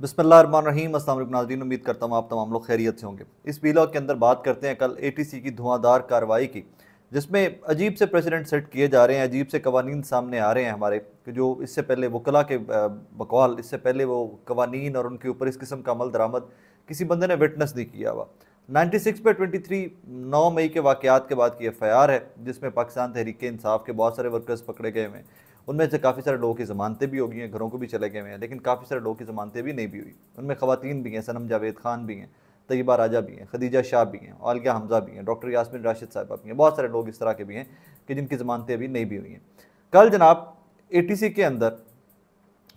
बसमीम असल नाजीन उम्मीद करता हूँ आप तमाम लोग खैरियत से होंगे इस बिलॉग के अंदर बात करते हैं कल ए टी सी की धुआंधार कार्रवाई की जिसमें अजीब से प्रेसिडेंट सेट किए जा रहे हैं अजीब से कवानीन सामने आ रहे हैं हमारे कि जो इससे पहले वकला के बकवाल इससे पहले वो कवानीन और उनके ऊपर इस किस्म का अमल दरामद किसी बंदे ने विटनेस नहीं किया हुआ 96 पे 23 नौ मई के वाक़ात के बाद की एफ है जिसमें पाकिस्तान तहरीक इंसाफ के बहुत सारे वर्कर्स पकड़े गए हुए हैं उनमें से काफ़ी सारे लोगों की ज़मानतें भी हो गई हैं घरों को भी चले गए हैं लेकिन काफ़ी सारे लोगों की ज़मानतें भी नहीं भी हुई उनमें खातन भी हैं सनम जावेद खान भी हैं तयबा राजा भी हैं खदीजा शाह भी हैं आलिया हमजा भी हैं डॉक्टर यासमिन राशिद साहब भी हैं बहुत सारे लोग इस तरह के भी हैं कि जिनकी ज़मानतें अभी नहीं भी हुई हैं कल जनाब ए के अंदर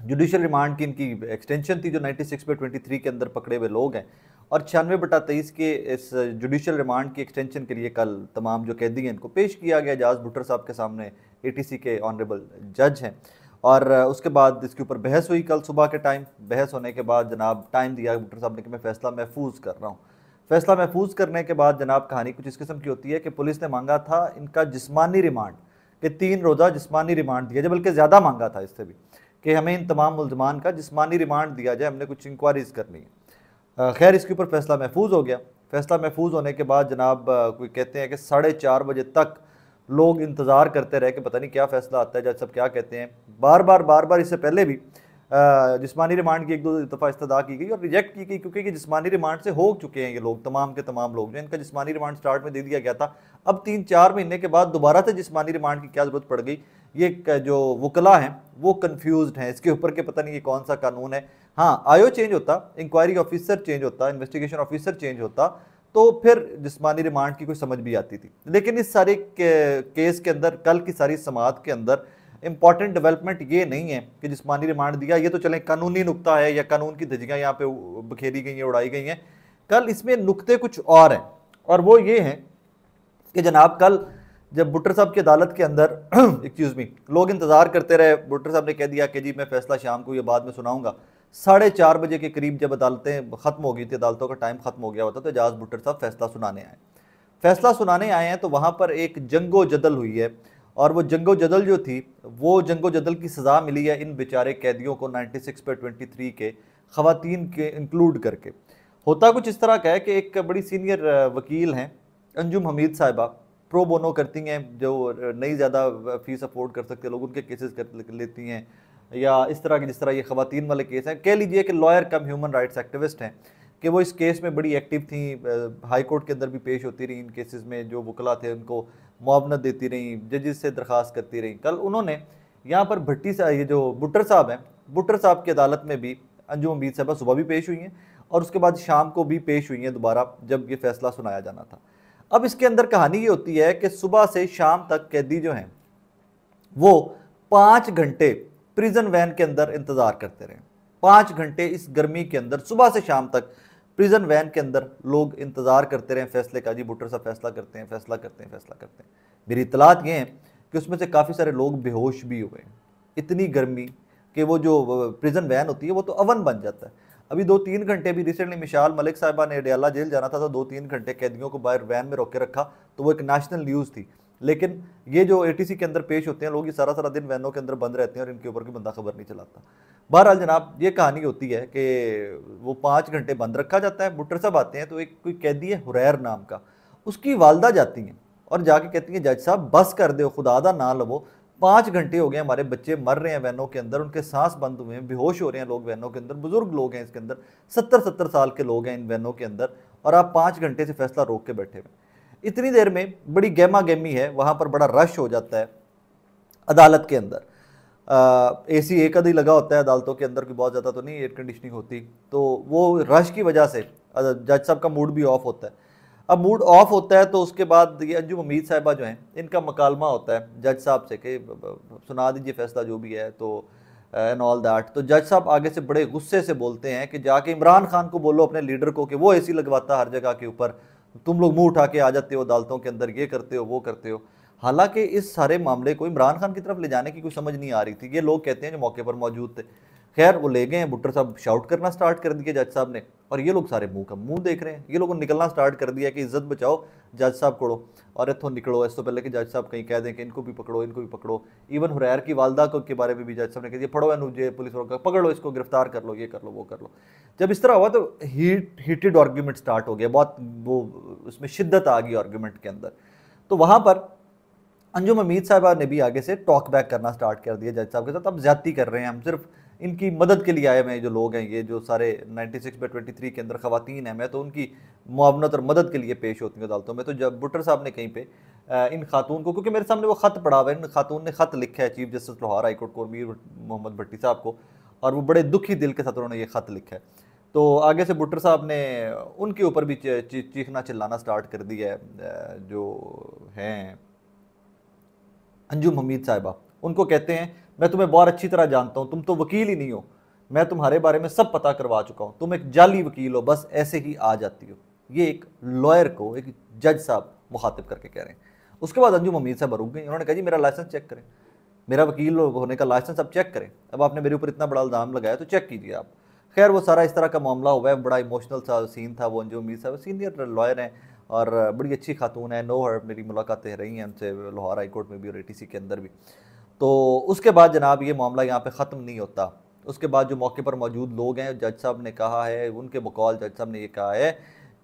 जुडिशल रिमांड की इनकी एक्सटेंशन थी जो नाइन्टी सिक्स पे थ्री के अंदर पकड़े हुए लोग हैं और छियानवे बटा तेईस के इस जुडिशल रिमांड की एक्सटेंशन के लिए कल तमाम जो कैदी हैं इनको पेश किया गया जहाज भुट्टर साहब के सामने ए के ऑनरेबल जज हैं और उसके बाद इसके ऊपर बहस हुई कल सुबह के टाइम बहस होने के बाद जनाब टाइम दिया भुट्टर साहब ने कि मैं फैसला महफूज कर रहा हूँ फैसला महफूज करने के बाद जनाब कहानी कुछ इस किस्म की होती है कि पुलिस ने मांगा था इनका जिस्मानी रिमांड कि तीन रोज़ा जिस्मानी रिमांड दिया जाए बल्कि ज़्यादा मांगा था इससे भी कि हमें इन तमाम मुलजमान का जिस्मानी रिमांड दिया जाए हमने कुछ इंक्वायरीज़ करनी है खैर इसके ऊपर फैसला महफूज हो गया फैसला महफूज होने के बाद जनाब कोई कहते हैं कि साढ़े चार बजे तक लोग इंतज़ार करते रहे कि पता नहीं क्या फैसला आता है जज सब क्या कहते हैं बार बार बार बार इससे पहले भी जिसमानी रिमांड की एक दो दफ़ा इस्तदा की गई और रिजेक्ट की गई क्योंकि ये जिसमानी रिमांड से हो चुके हैं ये लोग तमाम के तमाम लोग जो इनका जिसमानी रिमांड स्टार्ट में दे दिया गया था अब तीन चार महीने के बाद दोबारा से जिसमानी रिमांड की क्या ज़रूरत पड़ गई ये जो वकला हैं वो कन्फ्यूज़ हैं इसके ऊपर के पता नहीं ये कौन सा कानून है हाँ आयो चेंज होता इंक्वायरी ऑफिसर चेंज होता इन्वेस्टिगेशन ऑफिसर चेंज होता तो फिर जिसमानी रिमांड की कोई समझ भी आती थी लेकिन इस सारे के, केस के अंदर कल की सारी समात के अंदर इंपॉर्टेंट डेवलपमेंट ये नहीं है कि जिसमानी रिमांड दिया ये तो चले कानूनी नुकता है या कानून की धजियाँ यहाँ पे बखेरी गई हैं उड़ाई गई हैं कल इसमें नुकते कुछ और हैं और वो ये हैं कि जनाब कल जब भुट्टर साहब की अदालत के अंदर एक्सक्यूज़ मी लोग इंतज़ार करते रहे भुट्टर साहब ने कह दिया कि जी मैं फैसला शाम को ये बाद में सुनाऊँगा साढ़े चार बजे के करीब जब अदालतें ख़त्म हो गई थी अदालतों का टाइम ख़त्म हो गया होता तो एजाज भुट्टर साहब फैसला सुनाने आए फैसला सुनाने आए हैं तो वहाँ पर एक जंगो जदल हुई है और वो जंगो जदल जो थी वो जंगो जदल की सज़ा मिली है इन बेचारे कैदियों को 96 पर थ्री के खातन के इंक्लूड करके होता कुछ इस तरह का है कि एक बड़ी सीनियर वकील हैं अंजुम हमीद साहिबा प्रो बोनो करती हैं जो नहीं ज़्यादा फ़ीस अफोर्ड कर सकते लोग उनके केसेस कर लेती हैं या इस तरह के जिस तरह ये खातन वाले केस हैं कह लीजिए कि lawyer cum human rights activist हैं कि वो इस केस में बड़ी एक्टिव थी हाई कोर्ट के अंदर भी पेश होती रही इन केसेस में जो वकला थे उनको मुआवनत देती रहीं जजेस से दरख्वास्त करती रहीं कल उन्होंने यहाँ पर भट्टी साहब ये जो बुटर साहब हैं बुटर साहब की अदालत में भी अंजुम अमीर साहबा सुबह भी पेश हुई हैं और उसके बाद शाम को भी पेश हुई हैं दोबारा जब ये फैसला सुनाया जाना था अब इसके अंदर कहानी ये होती है कि सुबह से शाम तक कैदी जो हैं वो पाँच घंटे प्रिजन वैन के अंदर इंतज़ार करते रहे पाँच घंटे इस गर्मी के अंदर सुबह से शाम तक प्रिजन वैन के अंदर लोग इंतज़ार करते रहे फैसले का जी बुटर साहब फैसला करते हैं फैसला करते हैं फैसला करते हैं मेरी इतलात ये है कि उसमें से काफ़ी सारे लोग बेहोश भी हुए इतनी गर्मी कि वो जो प्रिजन वैन होती है वो तो अवन बन जाता है अभी दो तीन घंटे भी रिसेंटली मिशाल मलिक साहिबा ने अडियाला जेल जाना था तो दो तीन घंटे कैदियों को बाहर वैन में रोक के रखा तो वो एक नेशनल न्यूज़ थी लेकिन ये जो ए के अंदर पेश होते हैं लोग ये सारा सारा दिन वैनों के अंदर बंद रहते हैं और इनके ऊपर कोई बंदा खबर नहीं चलाता बहरहाल जनाब ये कहानी होती है कि वो पाँच घंटे बंद रखा जाता है बुटर साहब आते हैं तो एक कोई कैदी है हुरैर नाम का उसकी वालदा जाती हैं और जाके कहती हैं जज साहब बस कर दो खुदा दा ना लवो पाँच घंटे हो गए हमारे बच्चे मर रहे हैं वैनों के अंदर उनके सांस बंद हुए हैं बेहोश हो रहे हैं लोग वैनों के अंदर बुजुर्ग लोग हैं इसके अंदर सत्तर सत्तर साल के लोग हैं इन वैनों के अंदर और आप पाँच घंटे से फैसला रोक के बैठे हुए इतनी देर में बड़ी गहमा गहमी है वहाँ पर बड़ा रश हो जाता है अदालत के अंदर ए सी एक ही लगा होता है अदालतों के अंदर की बहुत ज़्यादा तो नहीं एयर कंडीशनिंग होती तो वो रश की वजह से जज साहब का मूड भी ऑफ होता है अब मूड ऑफ होता है तो उसके बाद ये अंजुम अमीद साहिबा जो हैं इनका मकालमा होता है जज साहब से कि सुना दीजिए फैसला जो भी है तो एंड ऑल दैट तो जज साहब आगे से बड़े गुस्से से बोलते हैं कि जाके इमरान खान को बोलो अपने लीडर को कि वो ए लगवाता हर जगह के ऊपर तुम लोग मुंह उठा के आ जाते हो अदालतों के अंदर ये करते हो वो करते हो हालांकि इस सारे मामले को इमरान खान की तरफ ले जाने की कोई समझ नहीं आ रही थी ये लोग कहते हैं जो मौके पर मौजूद थे खैर वो ले गए हैं भुट्टर साहब शाउट करना स्टार्ट कर दिया जज साहब ने और ये लोग सारे मुंह का मुंह देख रहे हैं ये लोगों को निकलना स्टार्ट कर दिया कि इज्जत बचाओ जज साहब करो और इतों निकलो इस तो पहले कि जज साहब कहीं कह दें कि इनको भी पकड़ो इनको भी पकड़ो इवन हुरैर की वालदा को के बारे में भी जज साहब ने कह दिया पढ़ो एन पुलिस वालों का पकड़ लो इसको गिरफ्तार कर लो ये कर लो वो कर लो जब इस तरह हुआ तो हीट हीटेड आर्ग्यूमेंट स्टार्ट हो गया बहुत वो उसमें शिद्दत आ गई आर्ग्यूमेंट के अंदर तो वहाँ पर अंजुम अमीद साहबा ने भी आगे से टॉक बैक करना स्टार्ट कर दिया जज साहब के साथ अब ज़्यादा कर रहे हैं हम सिर्फ इनकी मदद के लिए आए हुए जो लोग हैं ये जो सारे 96 सिक्स बाई ट्वेंटी के अंदर खातन हैं मैं तो उनकी मुआवनत और मदद के लिए पेश होती हूँ अदालतों में तो जब बुटर साहब ने कहीं पर इन खातून को क्योंकि मेरे सामने वो ख़त पड़ा हुआ है इन खातून ने ख़त लिखा है चीफ जस्टिस लाहौर हाईकोर्ट को मीर मोहम्मद भट्टी साहब को और वो बड़े दुखी दिल के साथ उन्होंने ये ख़त लिखा है तो आगे से बुटर साहब ने उनके ऊपर भी चीखना चिल्लाना स्टार्ट कर दिया है जो हैं अंजुम हमीद साहिबा उनको कहते हैं मैं तुम्हें बहुत अच्छी तरह जानता हूँ तुम तो वकील ही नहीं हो मैं तुम्हारे बारे में सब पता करवा चुका हूँ तुम एक जाली वकील हो बस ऐसे ही आ जाती हो ये एक लॉयर को एक जज साहब मुखातिब करके कह रहे हैं उसके बाद अंजुम अमीर साहब रुक गई उन्होंने कहा जी मेरा लाइसेंस चेक करें मेरा वकील होने का लाइसेंस आप चेक करें अब आपने मेरे ऊपर इतना बड़ा इल्ज़ाम लगाया तो चेक कीजिए आप खैर वो सारा इस तरह का मामला हुआ है बड़ा इमोशनल सा सीन था वो अंजुम अमीर साहब सीनियर लॉयर हैं और बड़ी अच्छी खातून है नो हर मेरी मुलाकातें रही हैं उनसे लाहौर हाई कोर्ट में भी और ए के अंदर भी तो उसके बाद जनाब ये मामला यहाँ पे ख़त्म नहीं होता उसके बाद जो मौके पर मौजूद लोग हैं जज साहब ने कहा है उनके बकौल जज साहब ने ये कहा है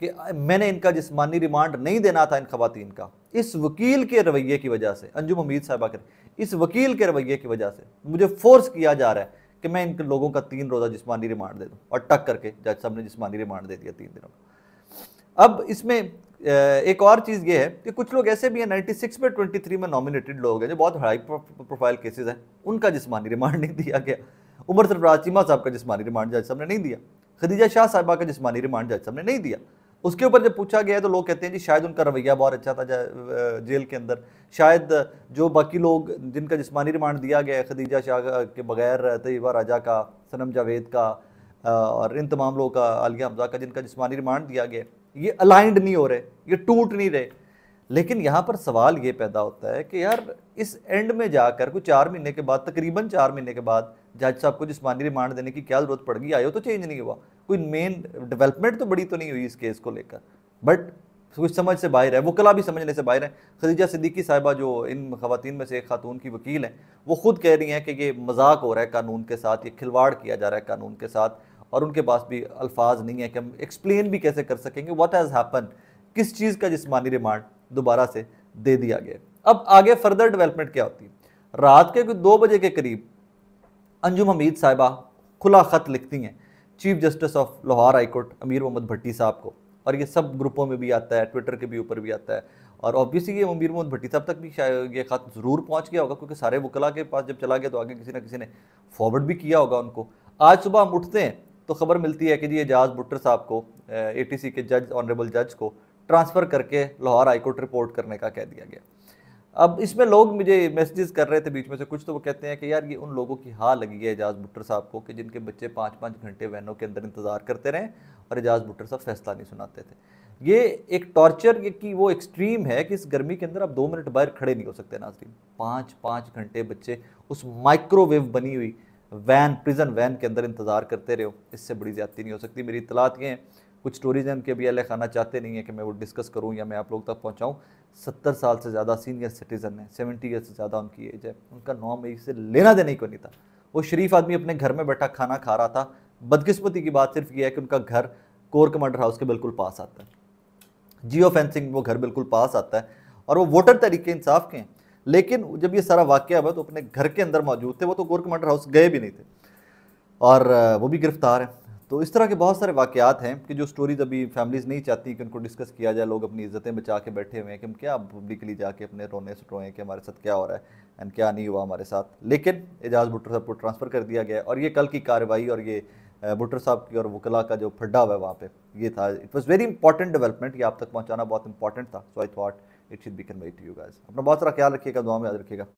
कि मैंने इनका जिसमानी रिमांड नहीं देना था इन खातन का इस वकील के रवैये की वजह से अंजुम हमीद साहब आकर इस वकील के रवैये की वजह से मुझे फोर्स किया जा रहा है कि मैं इन लोगों का तीन रोज़ा जिसमानी रिमांड दे दूँ और टक करके जज साहब ने जिसमानी रिमांड दे दिया तीन दिनों का अब इसमें एक और चीज़ ये है कि कुछ लोग ऐसे भी हैं 96 में 23 में नॉमिनेटेड लोग हैं जो बहुत हाई प्रोफाइल केसेस हैं उनका जिसमानी रिमांड नहीं दिया गया उमर सरफराज चीमा साहब का जिसमानी रिमांड जज साहब ने नहीं दिया खदीजा शाह साहबा का जिसमानी रिमांड जज साहब ने नहीं दिया उसके ऊपर जब पूछा गया तो लोग कहते हैं जी शायद उनका रवैया बहुत अच्छा था जेल के अंदर शायद जो बाकी लोग जिनका जिसमानी रिमांड दिया गया खदीजा शाह के बगैर तयबा राजा का सनम जावेद का और इन तमाम लोगों का आलिया हमजा का जिनका जिसमानी रिमांड दिया गया ये अलाइंड नहीं हो रहे ये टूट नहीं रहे लेकिन यहाँ पर सवाल ये पैदा होता है कि यार इस एंड में जाकर कुछ चार महीने के बाद तकरीबन चार महीने के बाद जज साहब को जिसमानी रिमांड देने की क्या ज़रूरत पड़ गई आयो तो चेंज नहीं हुआ कोई मेन डेवलपमेंट तो बड़ी तो नहीं हुई इस केस को लेकर बट कुछ समझ से बाहर है वो कला भी समझने से बाहर है खदीजा सिद्दीकी साहिबा जो इन खातन में से एक खातून की वकील हैं वो खुद कह रही हैं कि ये मजाक हो रहा है कानून के साथ ये खिलवाड़ किया जा रहा है कानून के साथ और उनके पास भी अल्फाज नहीं है कि हम एक्सप्लेन भी कैसे कर सकेंगे व्हाट हैज़ हैपन किस चीज़ का जिसमानी रिमांड दोबारा से दे दिया गया अब आगे फर्दर डेवलपमेंट क्या होती रात के दो बजे के करीब अंजुम हमीद साहिबा खुला ख़त लिखती हैं chief justice of Lahore high court Amir Mohammad भट्टी साहब को और ये सब ग्रुपों में भी आता है ट्विटर के भी ऊपर भी आता है और ऑब्वियसली ये अमीर मोहम्मद भट्टी साहब तक भी शायद ये ख़त ज़रूर पहुँच गया होगा क्योंकि सारे वकला के पास जब चला गया तो आगे किसी ना किसी ने फॉरवर्ड भी किया होगा उनको आज सुबह हम उठते हैं तो खबर मिलती है कि जी एजाज भुट्टर साहब को ए के जज ऑनरेबल जज को ट्रांसफ़र करके लाहौर हाईकोर्ट रिपोर्ट करने का कह दिया गया अब इसमें लोग मुझे मैसेजेस कर रहे थे बीच में से कुछ तो वो कहते हैं कि यार ये उन लोगों की हाँ लगी है एजाज भुट्टर साहब को कि जिनके बच्चे पाँच पाँच घंटे वैनों के अंदर इंतज़ार करते रहें और एजाज भुट्टर साहब फैसला नहीं सुनाते थे ये एक टॉर्चर की वो एक्सट्रीम है कि इस गर्मी के अंदर आप दो मिनट बाहर खड़े नहीं हो सकते नाजरीन पाँच पाँच घंटे बच्चे उस माइक्रोवेव बनी हुई वैन प्रिजन वैन के अंदर इंतज़ार करते रहो इससे बड़ी ज़्यादती नहीं हो सकती मेरी इतलात ये हैं कुछ टूरिज़म के भी अहल खाना चाहते नहीं है कि मैं वो डिस्कस करूँ या मैं आप लोग तक पहुँचाऊँ सत्तर साल से ज़्यादा सीनियर सिटीज़न है सेवेंटी ईयर से ज़्यादा उनकी एज है उनका नौ मई से लेना देने ही को नहीं था वो शरीफ आदमी अपने घर में बैठा खाना खा रहा था बदकिस्मती की बात सिर्फ ये है कि उनका घर कोर कमांडर हाउस के बिल्कुल पास आता है जियो फेंसिंग वो घर बिल्कुल पास आता है और वो वोटर तरीके इंसाफ के हैं लेकिन जब ये सारा वाक्य हुआ तो अपने घर के अंदर मौजूद थे वो तो गोर कमांडर हाउस गए भी नहीं थे और वो भी गिरफ्तार हैं तो इस तरह के बहुत सारे वाक़ात हैं कि जो स्टोरीज अभी फैमिलीज़ नहीं चाहती कि उनको डिस्कस किया जाए लोग अपनी इज़्ज़तें बचा के बैठे हुए हैं कि हम क्या पब्लिकली जाके अपने रोने सटोएं कि हमारे साथ क्या हो रहा है एंड क्या नहीं हुआ हमारे साथ लेकिन एजाज भुट्टर साहब को ट्रांसफ़र कर दिया गया और ये कल की कार्रवाई और ये भुट्टर साहब की और वकला का जो फड्डा हुआ है वहाँ पर ये था it was very important development ये आप तक पहुँचाना बहुत इंपॉर्टेंट था so I thought it should be convey to you guys अपना बहुत सारा ख्याल रखिएगा दुआ में याद रखिएगा